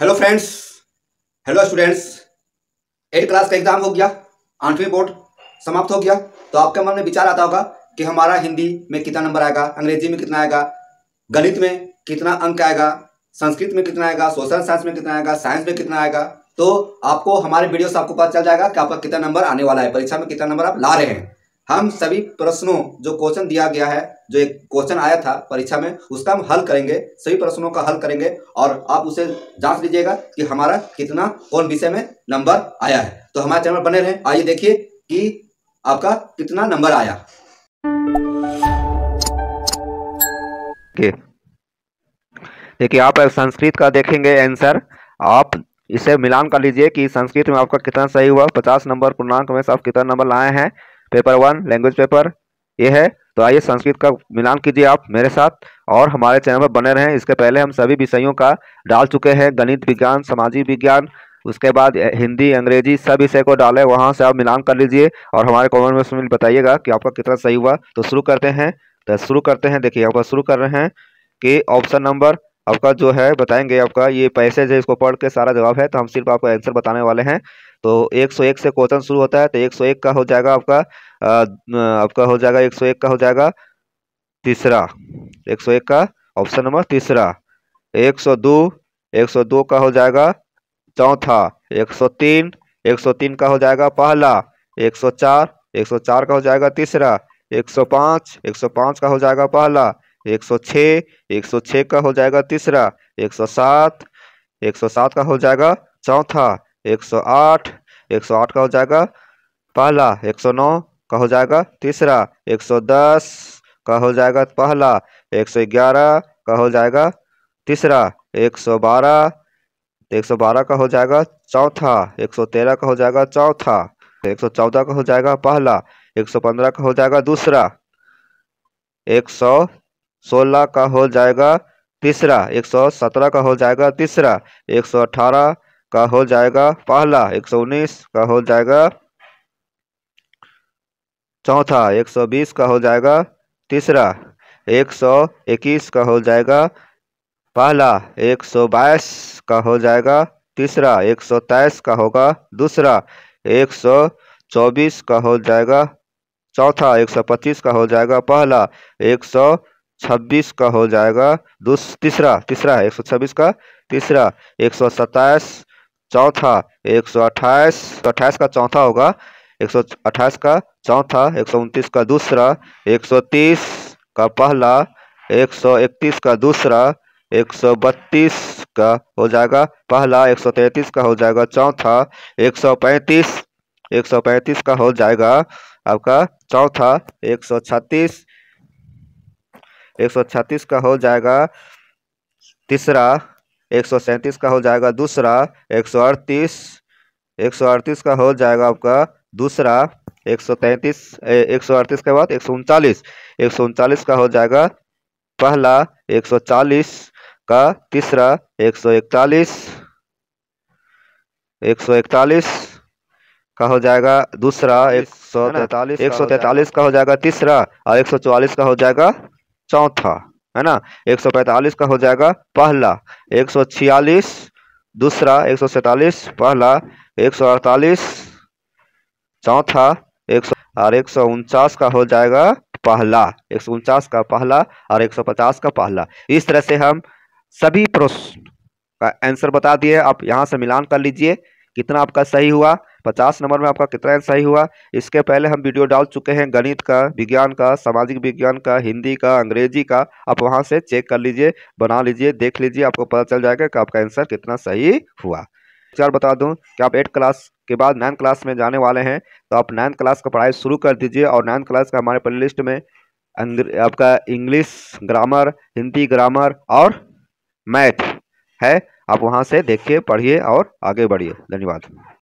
hello friends hello students eight class का exam हो गया आठवीं बोर्ड समाप्त हो गया तो आपके मन में विचार आता होगा कि हमारा हिंदी में कितना नंबर आएगा अंग्रेजी में कितना आएगा गणित में कितना अंक आएगा संस्कृत में कितना आएगा सोशल साइंस में कितना आएगा साइंस में कितना आएगा तो आपको हमारे वीडियो से आपको पता चल जाएगा कि आपका कितना नंबर आने वाला है परीक्षा में कितना नंबर आप ला रहे हैं हम सभी प्रश्नों जो क्वेश्चन दिया गया है जो एक क्वेश्चन आया था परीक्षा में उसका हम हल करेंगे सभी प्रश्नों का हल करेंगे और आप उसे जांच लीजिएगा कि हमारा कितना कौन विषय में नंबर आया है तो हमारे चैनल बने रहे आइए देखिए कि आपका कितना नंबर आया देखिए आप संस्कृत का देखेंगे आंसर आप इसे मिलान कर लीजिए कि संस्कृत में आपका कितना सही हुआ पचास नंबर पूर्णांक में से आप कितना नंबर लाए हैं पेपर वन लैंग्वेज पेपर ये है तो आइए संस्कृत का मिलान कीजिए आप मेरे साथ और हमारे चैनल पर बने रहें इसके पहले हम सभी विषयों का डाल चुके हैं गणित विज्ञान सामाजिक विज्ञान उसके बाद हिंदी अंग्रेजी सब विषय को डालें वहाँ से आप मिलान कर लीजिए और हमारे कॉमेंट में बताइएगा कि आपका कितना सही हुआ तो शुरू करते हैं तो शुरू करते हैं देखिए यहाँ पर शुरू कर रहे हैं कि ऑप्शन नंबर आपका जो है बताएंगे आपका ये पैसेज है इसको पढ़ के सारा जवाब है तो हम सिर्फ आपको आंसर बताने वाले हैं तो 101 से क्वेश्चन शुरू होता है तो 101 का हो जाएगा आपका आपका हो जाएगा 101 का हो जाएगा तीसरा 101 का ऑप्शन नंबर तीसरा 102 102 का हो जाएगा चौथा 103 103 का हो जाएगा पहला 104 104 का हो जाएगा तीसरा 105 105 का हो जाएगा पहला एक सौ छः एक सौ छः का हो जाएगा तीसरा एक सौ सात एक सौ सात का हो जाएगा चौथा एक सौ आठ एक सौ आठ का हो जाएगा पहला एक सौ नौ का हो जाएगा तीसरा एक सौ दस का हो जाएगा पहला एक सौ ग्यारह का हो जाएगा तीसरा एक सौ बारह एक सौ बारह का हो जाएगा चौथा एक सौ तेरह का हो जाएगा चौथा एक सौ चौदह का हो जाएगा पहला एक सौ पंद्रह का हो जाएगा दूसरा एक सौ सोलह का हो जाएगा तीसरा एक सौ सत्रह का हो जाएगा तीसरा एक सौ अठारह का हो जाएगा पहला एक सौ उन्नीस का हो जाएगा चौथा एक सौ बीस का हो जाएगा तीसरा एक सौ इक्कीस का हो जाएगा पहला एक सौ बाईस का हो जाएगा तीसरा एक सौ तेईस का होगा दूसरा एक सौ चौबीस का हो जाएगा चौथा एक सौ पच्चीस का हो जाएगा पहला एक सौ छब्बीस का हो जाएगा दूस तीसरा तीसरा है एक सौ छब्बीस का तीसरा एक सौ सत्ताईस चौथा एक सौ अट्ठाईस अट्ठाईस का चौथा होगा एक सौ अट्ठाईस का चौथा एक सौ उनतीस का दूसरा एक सौ तीस का पहला एक सौ इकतीस का दूसरा एक सौ बत्तीस का हो जाएगा पहला एक सौ तैंतीस का हो जाएगा चौथा एक सौ पैंतीस एक सौ पैंतीस का हो जाएगा आपका चौथा एक सौ छत्तीस एक सौ छत्तीस का हो जाएगा तीसरा एक सौ सैंतीस का हो जाएगा दूसरा एक सौ अड़तीस एक सौ अड़तीस का हो जाएगा आपका दूसरा एक सौ तैंतीस एक सौ अड़तीस के बाद एक सौ उनचालीस एक सौ उनचालीस का हो जाएगा पहला एक सौ चालीस का तीसरा एक सौ इकतालीस एक सौ इकतालीस का हो जाएगा दूसरा एक सौ तैतालीस एक सौ तैतालीस का हो जाएगा तीसरा और एक सौ चौवालीस का हो जाएगा चौथा है ना 145 का हो जाएगा पहला 146 दूसरा 147 पहला 148 चौथा एक और एक का हो जाएगा पहला एक का पहला और 150 का पहला इस तरह से हम सभी प्रश्न का आंसर बता दिए आप यहाँ से मिलान कर लीजिए कितना आपका सही हुआ पचास नंबर में आपका कितना सही हुआ इसके पहले हम वीडियो डाल चुके हैं गणित का विज्ञान का सामाजिक विज्ञान का हिंदी का अंग्रेजी का आप वहाँ से चेक कर लीजिए बना लीजिए देख लीजिए आपको पता चल जाएगा कि आपका आंसर कितना सही हुआ चार बता दूं कि आप एट क्लास के बाद नाइन्थ क्लास में जाने वाले हैं तो आप नाइन्थ क्लास का पढ़ाई शुरू कर दीजिए और नाइन्थ क्लास का हमारे प्ले लिस्ट में आपका इंग्लिश ग्रामर हिंदी ग्रामर और मैथ है आप वहाँ से देखिए पढ़िए और आगे बढ़िए धन्यवाद